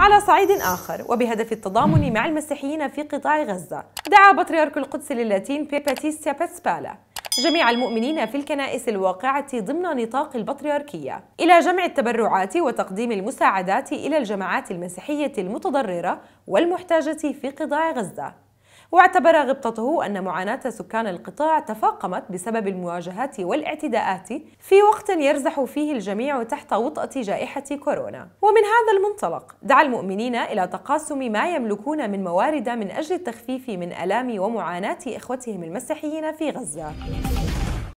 على صعيد آخر وبهدف التضامن مع المسيحيين في قطاع غزة دعا بطريرك القدس للاتين بيباتيستيا باتسبالا جميع المؤمنين في الكنائس الواقعة ضمن نطاق البطريركية إلى جمع التبرعات وتقديم المساعدات إلى الجماعات المسيحية المتضررة والمحتاجة في قطاع غزة واعتبر غبطته أن معاناة سكان القطاع تفاقمت بسبب المواجهات والاعتداءات في وقت يرزح فيه الجميع تحت وطأة جائحة كورونا ومن هذا المنطلق دعا المؤمنين إلى تقاسم ما يملكون من موارد من أجل التخفيف من ألام ومعاناة إخوتهم المسيحيين في غزة